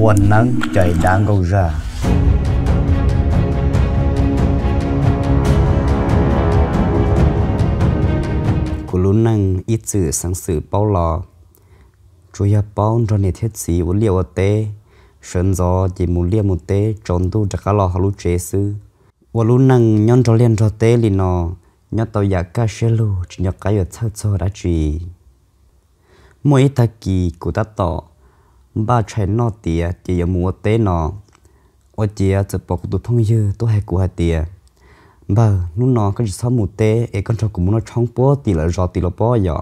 Quanh nắng trời đang gâu ra Cô lũ năng ít chữ sáng sử bao lò Chú ya bao cho nè thiết sĩ vô liều ở tê Sơn gió chỉ muốn liều một tê trốn tu chắc lò hà lũ chế sư Vô lũ năng nhon cho liền cho tê lì nò Nhớ tàu ya ca xe lù chỉ nhớ cái ở thao cho đã trì mỗi thà kỳ của ta tỏ ba trái nọ tía chỉ có mua tế nọ ở chỉ chỉ bỏ của tôi thông dư tôi hay của hai tía ba lúc nọ cái sao mua tế ấy con cháu của muốn nó chóng bó tì là rõ tì là bó vậy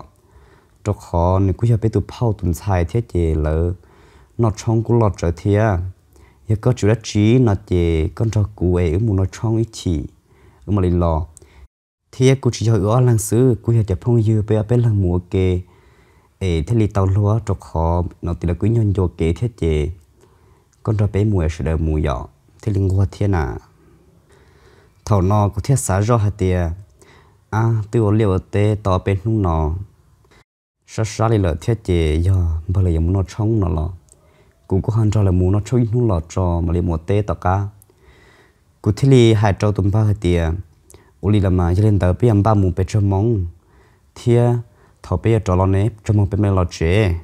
cho khó nếu cứ cho bé tụi phao tuần sai thế chỉ là nó chóng cũng lọt trở thế giờ có chủ đã trí nó chỉ con cháu của ấy muốn nó chóng ít chỉ mà lại lò thế cũng chỉ cho ở làng xứ cũng cho chập phong dư bé bé làng mua kê ê thế li tàu lúa trọc khó nó thì là cứ nhon vô kế thiết chế con ra bé mùa sẽ đỡ mùa dọ thế linh hoa thiên à thảo nó có thiết xá rõ hạt tìa à tư ổ liều tê tỏ bên nung nó sa sa li lợ thiết chế giờ bà lại giống nó trông nó lọ cũng có hàng cho là mù nó trông nung lọ cho mà li một tê tỏ cá cụ thế li hai trâu tùm ba hạt tìa ổ li là mà cho lên tờ bây ba mù bê trơ mong thiê thọ bây giờ trò này nếp cho mong bên mẹ lo chế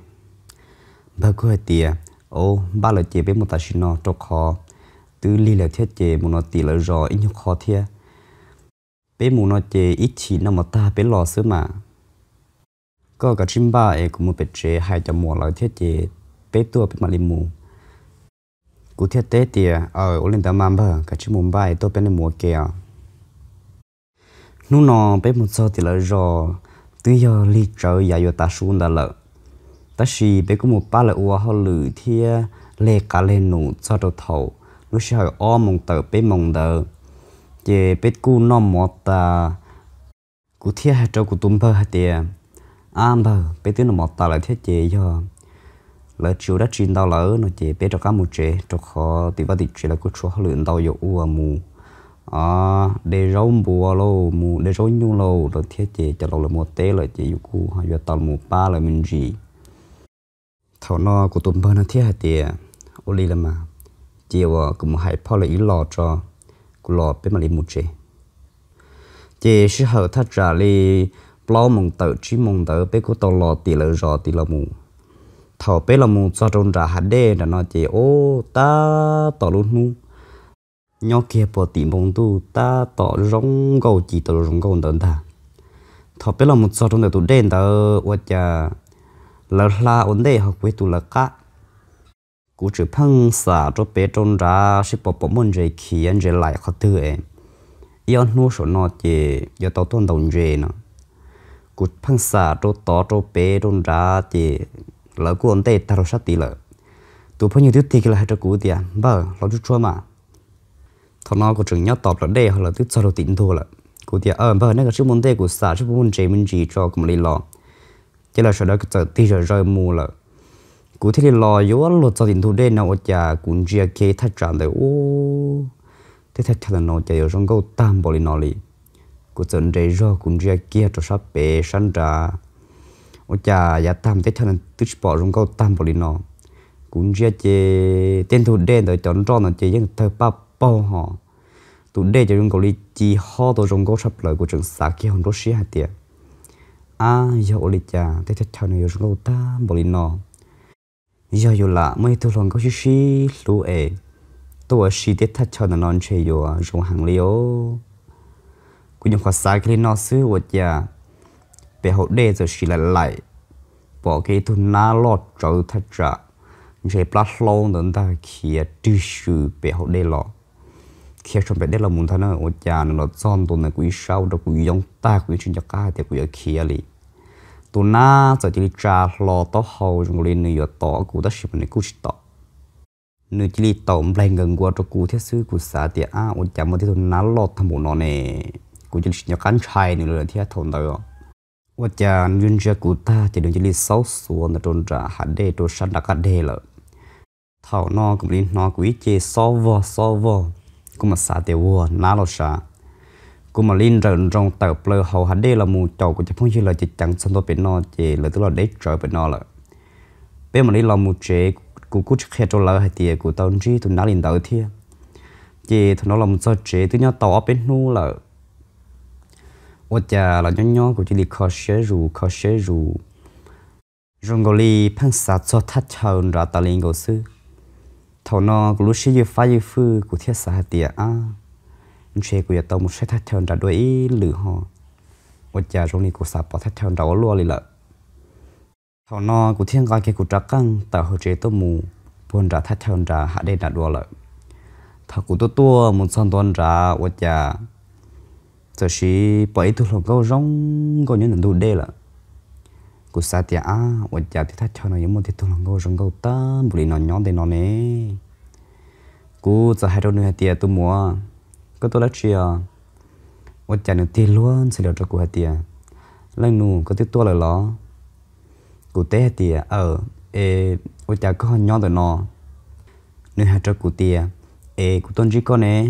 bà cô hề tìa ô ba lời chế bên một ta xin nó cho khó từ li lời thiết chế một nó tì lời rõ ít nhiều khó thiết bên một nó chế ít chỉ nó mà ta bên lo sớm mà có cả chim ba cũng một bề chế hai cho mùa lời thiết chế bên tua bên mà li mù cú thiết tế tìa ở ờ, ô linh tà mâm bờ cả chim mùng ba ấy tôi bên mùa kia nu nó bên một giờ tì lời rõ tuy giờ lì trời giờ giờ ta xuống đã lợ ta chỉ bé cũng một ba lợ uo họ lử thì lệ cả lên nụ cho đầu thầu nó sẽ hỏi o mong tờ bé mong đờ chế bé cú nó mò ta cú thiệt hay cho cú tụm bơ hay tiề am bơ bé tiếng nó mò ta lại thiết chế giờ lỡ chiều đã chín đau lỡ nó chế bé cho cá một chế cho khó thì vào thì chỉ là cú chúa họ lử đau giờ uo mù à để rau bùa lô mù để rau nhung lô rồi thiết chế cho lô là một tế là chế yêu cu hay là tàu một ba là mình gì thảo nó của tụi bên nó thiết hạt tiền ô li là mà chiều cũng hãy phao là ý lò cho của lò bên mà lấy một chế chế sư hở thật ra li bao mong tờ chỉ mong tờ bé cô tàu lò tiền là rò tiền là mù thảo bé là mù cho trôn ra hạt đê là nó chế ô ta tàu luôn mù nhỏ kia bỏ tỉ mông tu ta tỏ rong gầu chỉ tỏ rong gầu đơn ta thọ biết là một số trong đời tụ đen ta ủa cha là la ổn đề học quê tu là cá cú chữ phăng xả cho bé trong ra sẽ bỏ bỏ môn dây khí anh dây lại khó tư em yêu nu số nọ chè giờ tao tuân đồng dây nè cú phăng xả cho tỏ cho bé trong ra chè lỡ cú ổn đề ta rồi sát tỷ lợ tụ phong nhiều thứ thì là hai cho cú tiền bờ lo chút chua mà thằng nó có trường nhớ tập là đây hoặc là tức cho nó tỉnh thôi là cụ thì ở bên này cái chữ môn tê của xã chữ môn chế mình chỉ cho cũng lý lo chỉ là sau đó cái tí rồi rơi mù là cụ thì lý lo yếu luật cho tỉnh thu đây nào ở nhà cũng chia kê thắt chặt đấy ô thế thắt chặt là nó chạy ở trong câu tam bồi nó li cụ chuẩn đấy rồi cũng chia kia cho sắp bể sẵn ra ở nhà giá tam thế thắt tức bỏ trong câu tam bồi nó cũng chia chế tên thu đây rồi chọn cho nó chế những thơ bắp bao họ tụ đề cho chúng cậu đi chỉ ho tổ chúng câu sắp lời của trường xã kia hồng roshi hạt tiệt à giờ ổn lịch cha thế thế thằng này chúng cậu ta bỏ đi nó giờ giờ là mấy tổ chúng lòng câu xí lũ ế tổ shi thế thế cho nó non chơi giờ dùng hàng liễu cũng những khóa xã kia nó xứ của cha về hậu đề rồi shi lại lại bỏ cái tụ na lọt trâu thật ra rồi plát lông đến ta kia tư sự về hậu đề lọt khi chúng bên đây là muốn thay nó ở nhà nó chọn tụi này quý sau đó quý giống ta quý chuyên gia cái thì quý ở kia li tụi na giờ chỉ trả lo to hậu trong chúng lên nữa to cú ta ship này cú chỉ to nữa chỉ li tổng lấy gần qua cho cú thiết sư cú xã thì à ở nhà mà thì tụi na lo tham bộ nó nè cú chỉ chuyên gia cán trai nữa là thiết thôn đó ở nhà nguyên gia cú ta chỉ đừng chỉ li sáu số là trôn trả hạt đề trôn sản đặc cắt đề rồi thảo nó cũng lên nó quý chế so vò so vò กูมาสาเตียวน้าเราชากูมาลินเรินรงเติบเลยเขาหันได้ละมูจอกูจะพุ่งชื่อเลยจิตจังสนตัวเป็นนอเจเลยตัวเราได้จอยเป็นนอเลยเป็นมันนี่เรามูเจกูกูจะแค่ตัวเราให้เตียกูตอนจีตัวน้าลินเตอเทียเจตัวน้าเรามูเจตัวเนี้ยต่อเป็นนู่เลยโอ้จ้าเราเนี้ยกูจะรีคอเชรูคอเชรู Rungoli pangsa cho thắt chào ra ta lên gầu sư thầu nó lúc xí giờ phá giờ phư của thiết xã hạt tiệt à anh chị của tàu một xe thắt chân đã đuổi lử họ một giờ trong này của xã bỏ thắt chân đã luôn liền lợ thầu nó của thiên gọi cái của trắc căng tàu hồ chế tao mù buồn ra thắt chân ra hạ đây đã đua lợ thầu của tôi tua một son tuần ra một giờ giờ xí bởi tuổi lòng câu rong có những lần đủ đây lợ cú sát tia á và giờ thì thắt cho nó giống một thì tôi làm câu trong câu tâm bùi nó nhón thì nó nè cú giờ hai đầu nữa tiệt tôi mua có tôi đã chia và giờ nữa tiệt luôn sẽ được cho cú hai tia lần nu có tôi tôi là lo cú té hai tiệt, ờ, ê và giờ có nhón rồi nó nửa hai cho cú tiệt, ê cú tôn chỉ có nè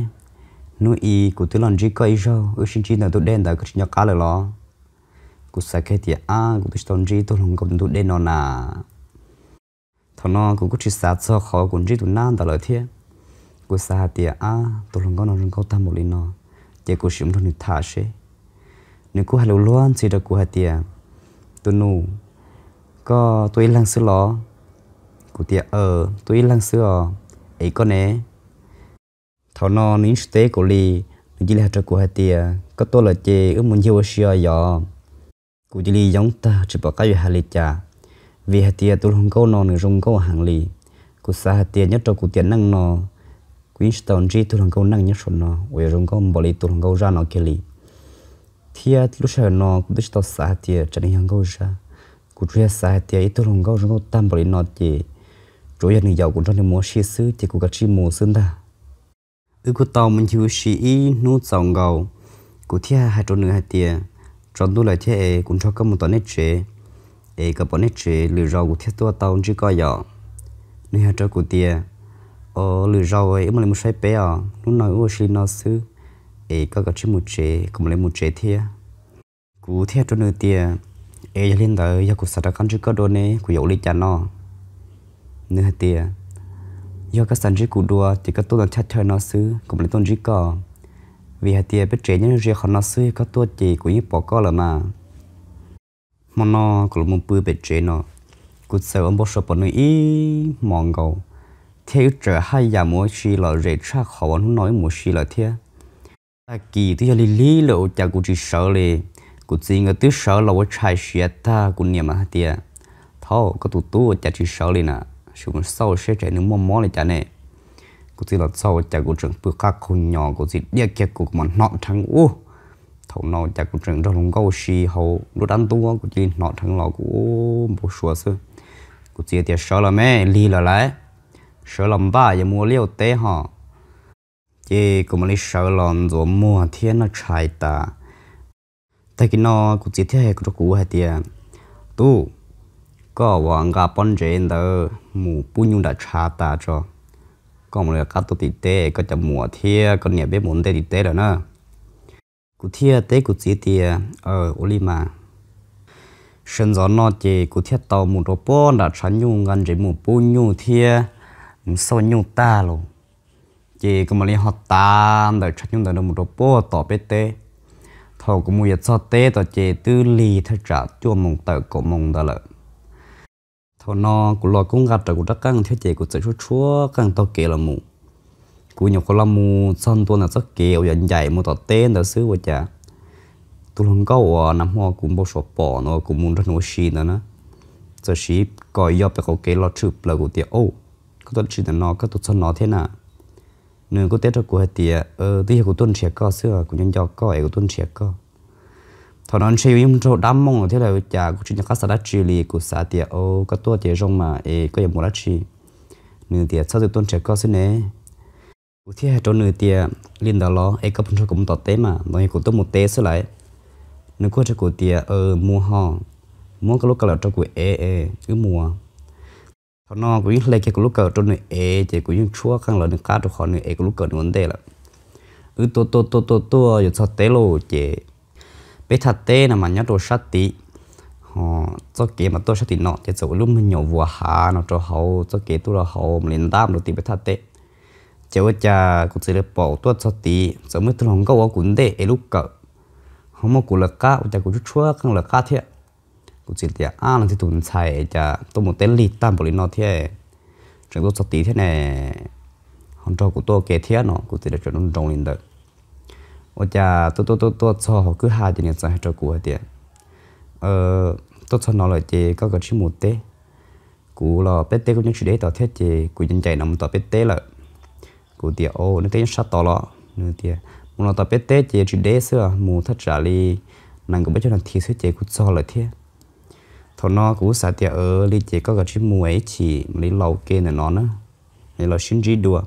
nụ y cú tôi làm chỉ có ý sao ở sinh chi là tôi đen đã cái nhà cá rồi lo กูสักแค่ที่อ่ะกูไปตอนจีตัวลงกับดูเด่นน่ะท่านอกูก็ชิสัตซ์เขากูจีตัวนั่นตลอดที่กูสักที่อ่ะตัวลงก็นอนก็ทำบุญเนาะเจ้ากูชิมทุนนิทาเช่นึกกูฮัลโหลล้วนสิดกูฮัตเตียตัวนูก็ตัวอีหลังซื้อล้อกูเตียเออตัวอีหลังซื้อไอ้ก็เน่ท่านอนิ่งสเตกูลีนึกยิ่งหัดกูฮัตเตียก็ตัวละเจเออมันเยาวเชียยอ cụ chỉ li giống ta chỉ bảo cái hà lì cha vì hạt tiền tôi không có nó nữa rung có hàng li cụ sa hạt tiền nhất cho cụ tiền năng nó Queenstown chỉ tôi không có năng nhất số nó về rung có bảo lì tôi không có ra nó kia li thì lúc sau nó cụ biết tôi sa hạt tiền chân nên không có ra cụ chỉ sa hạt tiền tôi không có rung có tam bảo lì nó chỉ rồi hiện giàu cũng cho nên mua xe xứ thì cụ cái chi mua xứ ta ư cụ tàu mình chịu xí nu trồng gầu cụ thia hai chỗ nữa hai tiền trong đủ là thế cũng cho các một tuần nét chế ấy các bọn nét chế lừa rau của thiết tua tao chỉ coi dọ nên hạt cho của tia ờ lừa rau ấy mà lấy một sai bé à lúc nói ô xin nó xứ, ấy các cái chỉ một chế cũng lấy một chế thia cú thiết cho nửa tia ấy giờ lên tới giờ cũng sát ra con chỉ có đồ này của dầu lên chả nó nửa tia giờ các sản chỉ của đua thì các tôi đang chặt chơi nó xứ cũng lấy tôn chỉ có vì hạt tiền biết trẻ nhân riêng khó nó suy các tua chỉ của những bỏ có là mà mà nó có một bữa biết trẻ nó cụ sợ ông bố sợ bọn nó ý mòn gầu theo trở hai nhà mỗi khi là rể tra khó vẫn nói mỗi khi là thế ta kỳ tôi cho lý lý lộ cha cụ chỉ sợ lì cụ chỉ người tôi sợ là với trai xìa ta cụ niệm mà hạt tiền thâu có tụ tu cha chỉ sợ lì nè chúng sau sẽ trẻ nước mò mò lại cha này กูสิหลอดเศร้าจากกูจึงเพื่อข้าคนหยอกูสิเดียกแกกูมันนอนทั้งอู้เท่านอจากกูจึงจะลงกูชีเขาดูดันตัวกูจีนอนทั้งหลอกูบ่ชัวซึกูจีเดียเสาละแม่ลีละไรเสาลำบ้าอย่ามัวเลี้ยวเตะห่อเจกูมันเลยเสาลอนจวมัวเทียนน่ะชายตาแต่กินนอกูจีเทียกูจะกูให้เตียตู้ก็วางกาปอนเจนเดอหมูปุ้ยยุ่งดัชาตาจ้ะ có một là cá tôm tít tê có chấm mùa thia có nhẹ bếp muốn tê tít tê rồi nè cụ thia tê cụ chỉ tê ở Olima sân gió nó chỉ cụ thia tàu một rô bò đã chăn nhu ngăn chỉ một bù nhu thia sau nhu ta luôn chỉ có một liên họ ta đã chăn nhu đã một rô bò tỏ bê tê thầu cũng mua yết so tê tỏ chỉ tư lì thật trả chua mong tờ cổ mong đó lợi thọ nó cũng lo cũng gặp rồi cũng đắc căng thiếu chế cũng chơi chúa chúa căng tao kể là mù cũng nhiều con là mù xong tôi là rất kêu dần dày mù tao tên tao xứ của cha tôi luôn có ở nằm hoa cũng bao số bỏ nó cũng muốn ra nổi xì nữa nè giờ xí coi do phải có kể lo chụp là của tiệt ô có tôi chỉ là nó có tôi xong nó thế nào nếu có tết cho của tiệt ờ tiệt của tuần trẻ có xưa của nhân do có ấy của tuần trẻ có thọ non chơi yếm trâu đam mong thế là chả cũng chỉ nhắc sát chỉ lì cũng sát tiệt ô cái tua tiệt rong mà ê e có yếm mua chỉ nửa tiệt sau từ tuần trẻ có xin nè cũng thế trong nửa tiệt liên đó lo ê cái phần cũng tọt tế mà nói cụ tôi một tế xí lại nửa có chơi cũng tiệt ờ mua ho mua cái lúc cái là trong cụ ê ê cứ mua thọ nó cũng lấy cái lúc cái trong nửa ê cụ cũng chua khăn là nửa cá trong họ nửa ê cái lúc cái nửa vấn đề là ừ to to to to to giờ sao tế lo e chị bé thật tê là mà nhớ đồ sát tí họ cho kế mà tôi sát tí nọ thì chỗ lúc mình nhổ vừa hà nó cho hậu cho kế tôi là hậu mình lên đam rồi tí bé thật tê chỉ có cha cũng chỉ là bỏ tôi sát tí chỗ mới tôi không có quá cuốn tê ấy lúc cỡ không mà cũng là cá cũng cha cũng chút chua không là cá thiệt cũng chỉ là à là thì tụi xài cha tôi một tên lì tam bỏ lên nó thiệt à. chúng tôi sát tí thế này hòn trò của tôi kế thiệt nó cũng chỉ là chuyện nó rong lên được 我家多多多多做好，佮下几年再照顾一点。呃，多做拿来的，佮个去木得，佮了别得佮人去得到贴的，佮人家那么到别得了，佮的哦，那等杀到了，那的，我那到别得的去得是啊，木他家里，能够不叫人提出的佮做了贴。thọ nó cũng xả tiền ở lý chỉ có cái chiếc mua ấy chỉ lấy lâu kia này nó nữa lấy lâu xin chỉ đùa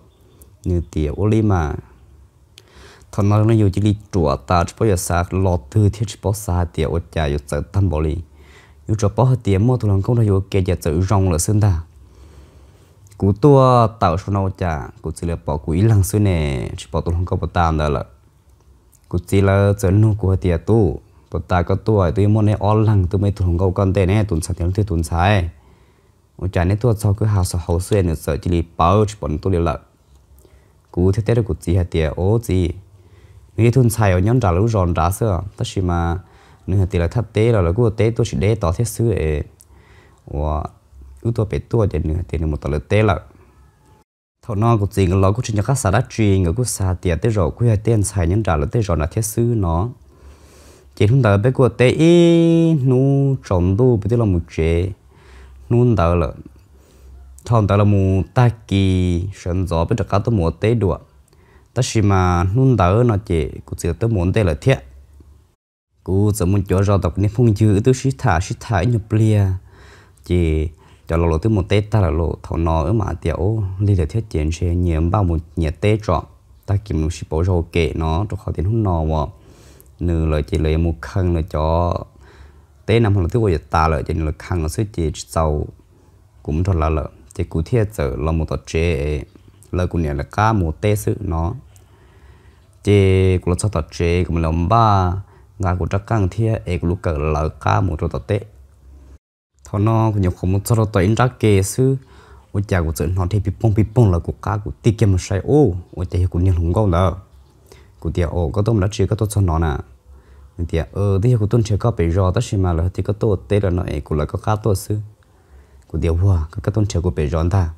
như tiền ô li mà ทนเราอยู่จิลิจัวตาจปอยสักหลอดทือที่จปอสาเตียวอดใจอยู่จากทันบอลีอยู่จับปอเตียมอตุลังก็เราอยู่เกียจจะรองเลยซึ่งได้กูตัวเต่าชนเอาจ่ากูจิเลปอกูอีหลังซึ่งเนี่ยจปอตุลังก็ปตามได้ละกูจิเลจะนู่กูเตียตู้ปตาก็ตัวตัวมอเนี่ยออหลังตัวไม่ตุลังก็กันแต่เนี่ยตุนสาเตียนที่ตุนสายอดใจเนี่ยตัวเขาคือหาสาวเสื้อเนี่ยเสือจิลิเป่าจปอนตัวเดียวละกูเท่ๆกูจีเตียโอ้จี vì thun xài ở nhóm trả lũ ròn trả xưa tất chỉ mà nên là tỷ là thắt tế là là của tế tôi chỉ để tỏ thiết xứ ấy và ưu tôi bé tôi để nữa thì một tờ lợi tế là thọ non cũng chỉ lo cũng chỉ nhắc xã đã truyền người cũng xã tiền tế rồi cũng tiền xài nhân trả là tế rồi là thiết xứ nó chỉ thun ta bé của tế ý nu trồng đu bây giờ làm một chế nu đó là thằng đó là một ta kỳ sơn gió bây giờ cả tôi một tế được ta chỉ mà nôn đỡ nó chỉ cũng chỉ tới muốn đây là thiệt cú giờ muốn cho ra đọc nên phong dư tôi sĩ thả sĩ thả nhập lia chỉ cho lộ lộ tới một tết ta là lộ thầu nó ở mà tiểu đi là thiết chiến sẽ nhiều bao một nhà tết trọ ta kiếm một sĩ bảo rồi kệ nó cho khó tiền hút nó mà nửa lời chỉ lời một khăn là cho tết năm là thứ bây giờ ta lời chỉ là khăn là sức chỉ sau cũng thật là lợi chỉ cú thiết giờ là một tập chế là cũng nhà là cá mù tê sự nó chế cũng là cho tập chế cũng là ông ba ngà cũng trắc căng thiệt ấy cũng lúc cỡ là cá mù cho tập tê thôi nó cũng nhiều không cho nó in ra kê sự ôi cha của chỉ nó thì bị bong bị bong là cũng cá cũng tiết kiệm một sai ô ôi cha của nhiều không có đâu của tiệt ô có tôm lá chơi có tôm cho nó nè thì ờ thì cô tuân chơi có bị rò tất mà là thì có tổ tế là nó ấy cũng là có cá tổ sư của điều hòa có các tuân chơi của bị rò ta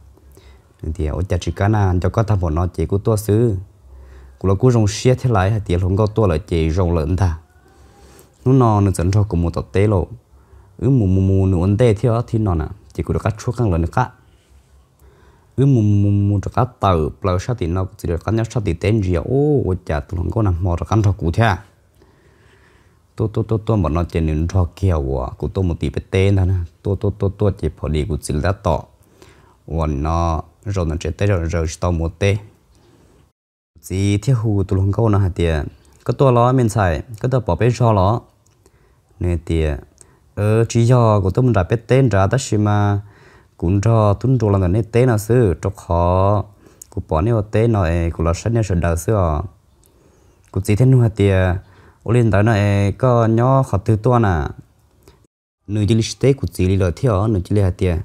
thì ở chợ chỉ cá na cho có tham bọn nó chỉ của tôi xứ của là cũng rong xe thế lại thì không có tôi là chỉ rong lớn ta nó nó nó dẫn cho cùng một tập tế lộ ứ mù mù mù nó ăn tê thì đó thì nó nè chỉ của được cắt chuốc căng lớn nó cắt ứ mù mù mù cho cắt tàu plau sát thì nó chỉ được cắt nhau sát thì tên gì ô ở chợ tôi không có nằm mò được cắt cho cụ thế à. tôi tôi tôi tôi bọn nó chỉ nên cho kiểu của của tôi một tí bê tên thôi nè tôi tôi tôi tôi chỉ phải đi của chỉ là tọ còn nó rồi nó chết tới rồi rồi tao một tê chỉ thiết hù tụi lông câu nó hả tiền có tua ló mình xài có tua bỏ bê cho ló nên tiền ờ chỉ do của tôi mình đặt biết tên ra tất xí mà cũng cho tuân trù là nên tên nó xứ cho khó của bỏ nếu tên nó ấy của là sách nên sửa đời xứ à của chỉ thế hả tiền ô lên tới nó có nhỏ khó từ tua nè nửa chỉ lịch tế của chỉ lịch là thiếu nửa chỉ lịch hả tiền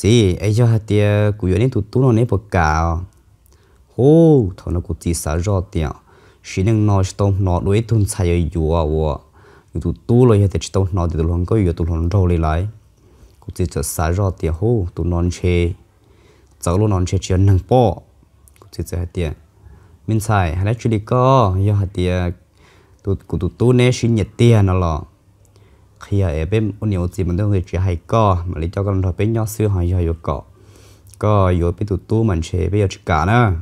chị ấy cho hạt tiền cú yếu đến tụt tụt nó nếp bậc cao hô thằng nó cú chỉ sợ rõ tiền xin đừng nói tông nó đối thun sai ở dù à wo tụt tụt rồi hết tông nó thì tụt lòng có yếu tụt lòng rồi lại cú chỉ cho sợ rõ tiền hô tụt non chê cháu luôn non chê chỉ nâng bỏ cú chỉ cho hạt tiền mình sai hạt chú đi có do hạt tiền tụt cú tụt tụt nè xin nhiệt tiền nó lọ khi ở bên ôn nhiều gì mình đâu người chỉ hay có mà lấy cho con thọ bên nhau xưa hỏi giờ có có giờ bên tụt tu mình sẽ bây giờ chỉ cả nữa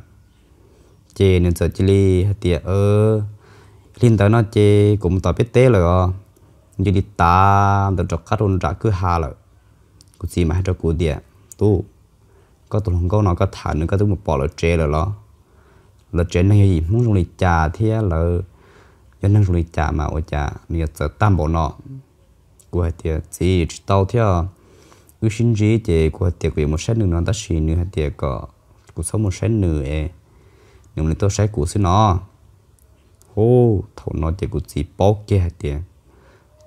chị nên sợ chị li tiệt ơ liên tới nó chị cũng tỏ biết tế rồi như đi ta được cho các luôn trả cứ hà rồi cứ gì mà cho cụ địa tu có tụi không có nó có thả nữa có tụi một bỏ là chế rồi đó là chế này gì muốn dùng lịch trà thế là cho năng dùng lịch trà mà ở trà mình giờ tam bộ nó của tiệt chỉ tàu theo ưu sinh gì thì của tiệt của một sách nữa nó đã xì nữa tiệt có của số một sách nữa ấy nếu tôi sẽ của xin nó hô thầu nó tiệt của chỉ bao kia tiệt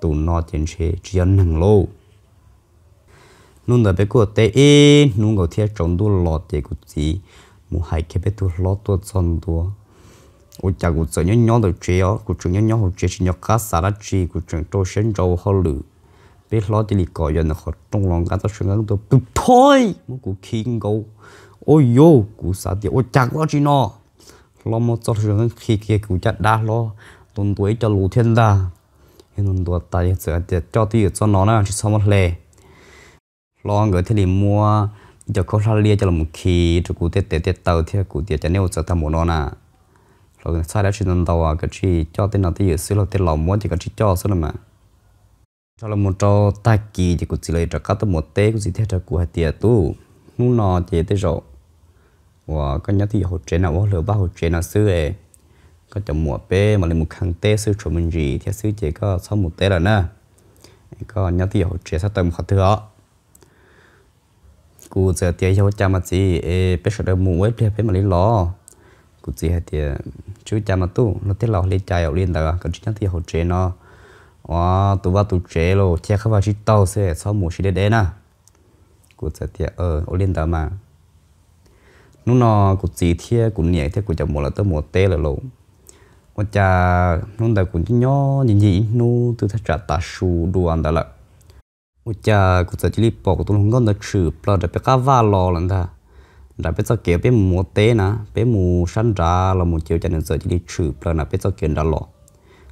tụ nó trên xe chỉ ăn hàng lô nung đã biết của tê in nung có thiết trồng đua lọt tiệt của chỉ mua hai cái biết đua lọt đua chọn đua ôi chà của sợ nhớ nhớ được chơi ó của chúng nhớ nhớ học chơi nhớ cá xả đã chơi của chúng tôi sinh rau hoa lửa bé lo thì lì gọi giờ nó khó trong lòng cả tôi xuống ngang tôi bụp thôi mà cụ kinh gấu ôi yo cụ sao đi, ôi chặt lo chi nó lo một tao xuống ngang khi kia cụ chặt đá lo tuần tuổi cho lù thiên đà nên tuần tuổi tại giờ thì cho thì cho nó nó chỉ xong một lề lo người thì lì mua giờ có ra lia cho làm một khi cho cụ tết tết tết tàu thì cụ tết cho nếu cho ta muốn nó nè rồi sau đó chỉ tuần tàu à cái chi cho tên nào thì giữ lo tên lòng muốn thì cái chi cho xong rồi mà cho là một trò ta kỳ thì cũng chỉ lấy cho các tôm một tế cũng chỉ theo cho của hai tiệt tu nu nọ thì tới rồi và các nhớ thì hỗ trợ nào hỗ trợ bao hỗ trợ nào xưa ấy có chồng mùa bê mà lấy một khăn tế sư chuẩn mình gì thì sư chỉ có sau một tế là nè có nhớ thì hỗ trợ sát tầm khó thừa cụ giờ tiệt cho cha mà gì ê bé sợ đầm mũi tiệt bé mà lên lò cú gì hay tiệt chú cha mà tu nó tiệt lò lấy chạy ở lên đó còn chú nhớ thì hỗ trợ nó 哇，都把都摘了，摘开把去倒噻，草木是的得呢。กูจะเทียเออโอเล่นตามานู่นนอกูจีเทียกูเนี่ยเทียกูจะหมดละตัวหมดเตะละลงว่าจะนู่นแต่กูจะย่อยิ่งยิ่งนู่นตัวถ้าจะตาชูดูอันแต่ละว่าจะกูจะจีรีบปอกตัวลงก้นตะชื่อปลอดไปก้าว่าลอหลังตาดับไปจะเกี่ยวไปหมดเตะนะไปหมูชั้นจ้าเราหมูเจียวจะหนึ่งเสือจีรีบชื่อปลอดนะไปจะเกี่ยวดันหลอ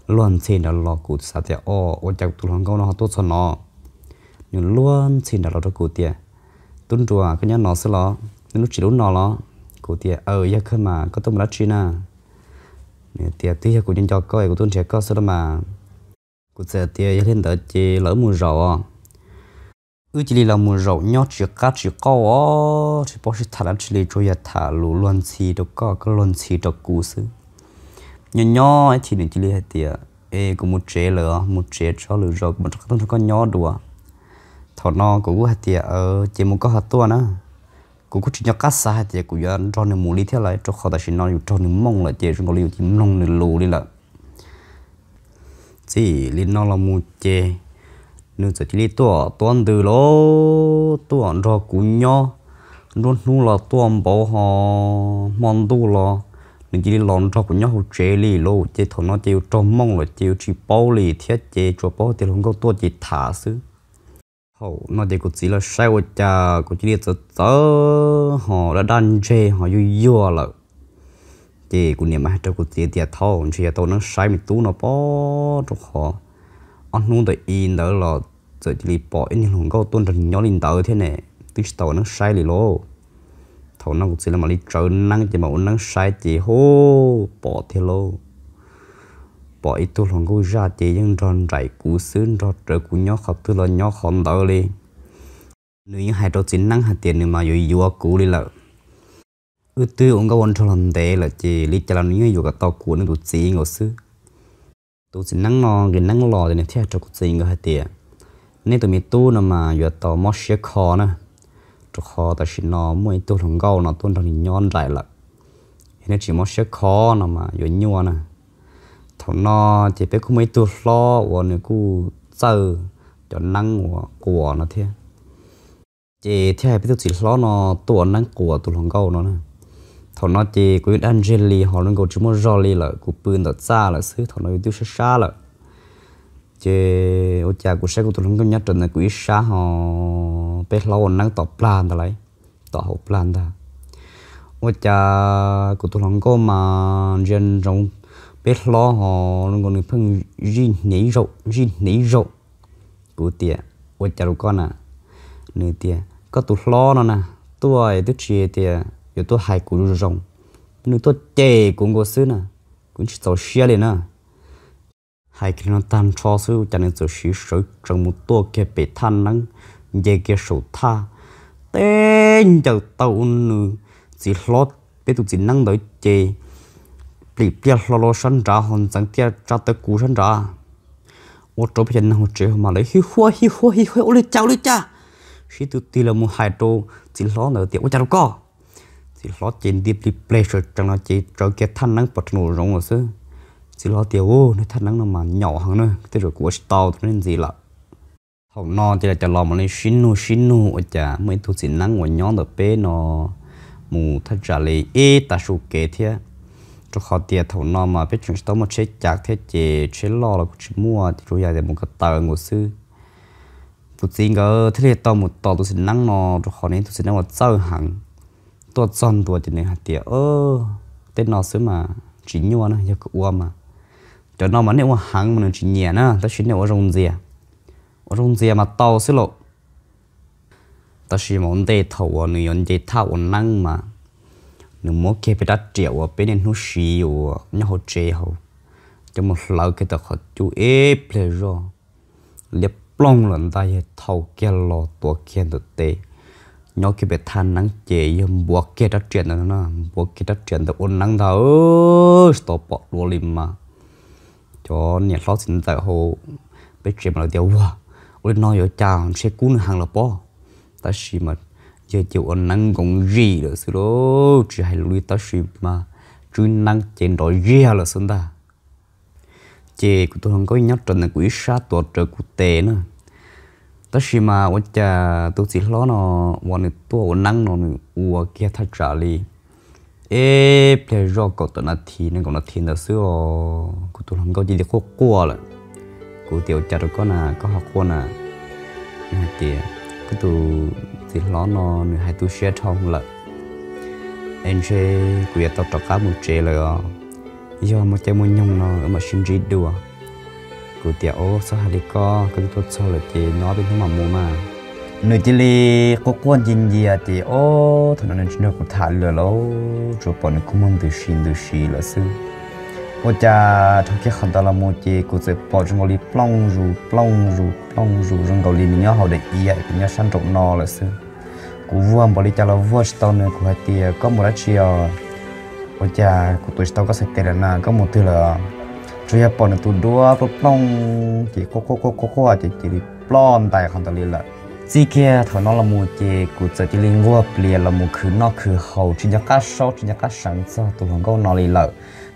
luôn xin đã lo cụ sa tiệt ô ô chắc tụi lòng câu nó tốt cho nó nhưng luôn xin đã lo cho cụ tiệt tuân chùa cái nhá nó sẽ lo nên lúc chỉ lúc nó lo cụ tiệt ở ya khơi mà có tôi mà lát chi na nè tiệt tuy là cụ nhân cho coi của tuân trẻ có sao mà cụ sẽ tiệt ya lên đợi chỉ lỡ mùa rầu ư chỉ là mùa rầu nhót chỉ cá chỉ câu ó chỉ bỏ chỉ thả lắm chỉ cho ya thả lù luôn xì đâu có cái luôn xì đâu cụ sư nhỏ nhỏ ấy thì nên chỉ là tiệt ê cũng một trẻ lửa một trẻ cho lửa rồi một trong các con nhỏ đùa thọ nó cũng hạt tiệt ở ờ, chỉ một có hạt tua nữa cũng có chỉ nhỏ cắt xa hạt tiệt cũng giờ cho nên muốn đi theo lại cho họ ta chỉ nói cho nên mong là chỉ chúng có liều chỉ mong nên lù đi là chỉ liên nó là một chế nếu chỉ liên tua toàn từ lỗ tua cho cũng nhỏ luôn nu là tua bảo họ mong tu lo nên chỉ lon cho của nhau chế li lô chế thọ nó chế cho mong là chế chỉ bao li thiết chế cho bao thì không có tua chỉ thả xứ họ nó chế của chỉ là sai của cha của chỉ là tớ họ đã đan chế họ yêu yêu là chế của niệm mà cho của chỉ tiệt thọ chỉ là tôi nó sai mình tu nó bao cho họ anh nuôi được yên đó là chỉ là bỏ anh không có tuân trình nhau linh tử thế này tức tàu nó sai li lô khẩu nó cũng chỉ là một lý trở năng chỉ mà uống năng sai chỉ hô bỏ thế lô bỏ ít tu lòng cũng ra chỉ nhưng tròn rải cú xứ tròn trở cú nhó khóc thứ là nhó khom đỡ đi nếu như hai trò chính năng hạt tiền nhưng mà dù dù cú đi là ư tư ông có quan trọng làm thế là chỉ lý trả lời như dù cả tàu cú nên tụt gì ngồi xứ tụt chính năng nó cái năng lò thì nên theo trò cú gì ngồi hạt tiền nên tụi mình tu nó mà dù tàu mất sẽ khó nữa cho khó ta chỉ nó mỗi tôi thằng gâu nó tôi thằng nhon lại là nên chỉ mất sẽ khó nó mà yếu nhua nè thằng nó chỉ biết cũng mấy tôi lo và nếu cú sợ cho năng của của nó thế chỉ thế biết tôi chỉ lo nó tôi năng của tôi thằng gâu nó nè thằng nó chỉ cứ ăn jelly họ nó gọi chúng muốn jelly là cú bươn là xa là xứ thằng nó yêu tôi xa là chế ô cha của sẽ của tôi không có nhớ trần là quý xã họ bé lâu năng tỏ plan ta lấy tỏ hậu plan ta ô cha của tôi không có mà dân rộng bé lo họ nó còn phân riêng nhảy rộng riêng nhảy rộng của tiệt ô cha của con à nửa tiệt có tôi lo nó nè tôi tôi chia tiệt rồi tôi hai của rộng nửa tôi chê cũng có xứ nè cũng chỉ tàu liền lên nè hai khi nó tan cho sư cho nên rồi sĩ sử trong một tổ kia bị than nắng dễ kia sầu tha tên giờ tàu nữ chỉ lót bây tụ chỉ năng đợi chê bị bia lo lo sân ra hòn chẳng tia ra tới cú sân ra ô tô bây giờ nó chơi mà lấy hi hoa hi hoa hi hoa ô lấy cháu lấy cha khi tụ ti là một hai tô chỉ lót nữa tiệm ô cha đâu có chỉ lót trên đi bị pleasure chẳng nó chỉ cho kia than nắng bật nổ rộng ở xưa chỉ lo tiêu ô nó thật năng là mà nhỏ hơn nữa tới rồi của tàu nên gì là học nó thì là cho lo mà lên xin nu xin nu ở chả mấy thứ xin năng của nhóm được bé nó mù thật trả lời ê ta số kế thế cho họ tiền thầu nó mà biết chuyện tao mà chế chặt thế chế chế lo là chỉ mua thì rồi giờ một cái tờ ngồi sư tụi xin cơ, thế là tao một tàu tụi xin năng nó cho họ nên tụi xin năng là sâu hàng, tôi chọn tôi thì nên hạt tiền ơ tên nó xứ mà chỉ nhua nó giờ cứ uo mà จนนอมันเนี่ยว่าหางมันจะเหนียนะแล้วชิ้นเนี่ยว่ารุ่งเสียว่ารุ่งเสียมาโต่สิโลแต่ชิ้นมันเตะถัาวหนึ่งยันเจ้าอ่อนนั่งมาหนึ่งโมเคไปดัดเจียวเป็นหนุ่มชีอยู่เนี่ยเขาเจ้าจะมาเล่าเกิดขัดจูเอะเพลย์โรเล็ยปล้องหลังใจเท่าแก่หล่อตัวแข็งตัวเตย้อยคิดไปทานนังเจียมบวกเกิดดัดเจียนนะนะบวกเกิดดัดเจียนแต่อนนั่งเท่สต๊อปปอลลิมมา cho nhà lót xin tại hồ bé trẻ mà tiêu vua ôi nói cho cha sẽ cún hàng là bỏ. ta xì mà giờ chịu ăn năng gồng gì được sự đó chỉ hay lui ta xì mà chui năng trên đồi ria là sơn ta chè của tôi không có nhắc trần này quỷ sát tổ trợ của tệ nữa ta xì mà ôi cha tôi chỉ lo nó วัน này tôi năng nó ua kia thay trả liền ê bây giờ có tao nó thì nên cậu nó thì nó xưa cậu tao làm cậu gì để khô cua là cậu tiểu chặt được con là có học con là hai tiền cái tụ thì nó nó nửa hai tụ xe thông là anh xe của tao tao cá một chế là Giờ một chế một nhung nó ở mà xin rít đùa của tiểu sao hai đi co cái tụ sau là chế nó bên nó mà mua mà nơi chỉ li có quan dân gì thì ô thằng nó chỉ nó cũng thả lửa lâu rồi bọn nó cũng mong từ xin từ xí là sư ô cha thằng kia không đó là một chị cũng sẽ bỏ trong cái plong ru plong ru plong ru trong cái li mình nhớ hậu để ý à mình nhớ săn trộm nó là sư cũng vua bỏ li cha là vua tao nữa cũng hay tiệt có một đất chia ô cha cũng tụi tao có sạch tiền là có một thứ là rồi bọn nó tụi đua plong chỉ có có có có có chỉ chỉ plong tại không ta li lại chỉ kia thằng nó là một cái cụ giờ chỉ liên quan liền là một khứ nó khứ hậu chỉ nhắc cá sấu chỉ nhắc cá sắn cho tụi hàng câu nó lì lợ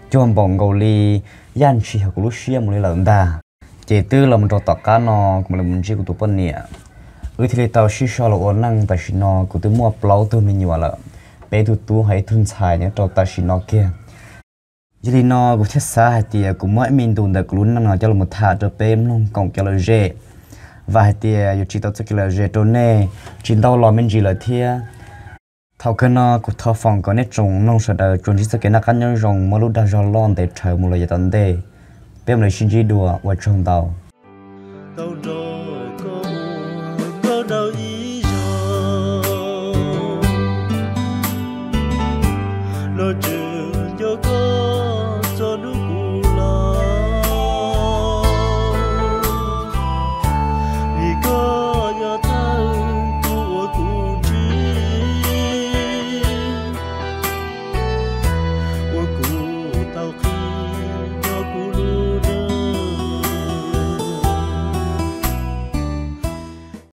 cho anh bọn câu lì yan chỉ học lúc xưa một lì lợ đa chỉ tư là một trò tạc cá nó cũng là một chỉ của tụi bọn nè ừ thì tao xí xò là ổn năng tại xí nó của tụi mua plau tụi mình nhiều lợ bé tụi tụi hãy thun xài nhé trò tại xí nó kia chỉ nó cũng thiết xa hay thì cũng mỗi mình tụi được luôn năng nó cho là một thà cho bé luôn còn cho là dễ và thì yêu chỉ tao chỉ là dễ đồ nè chỉ tao lo mình chỉ là thia thao cái nó cuộc thao phòng có nét trồng nông sản đời chuẩn chỉ cái nó cá nhân rồng mà lúc đã rồi lon để chờ một lời tận đề bây giờ xin chỉ đùa và trồng tao tao rồi có buồn có đau ý rồi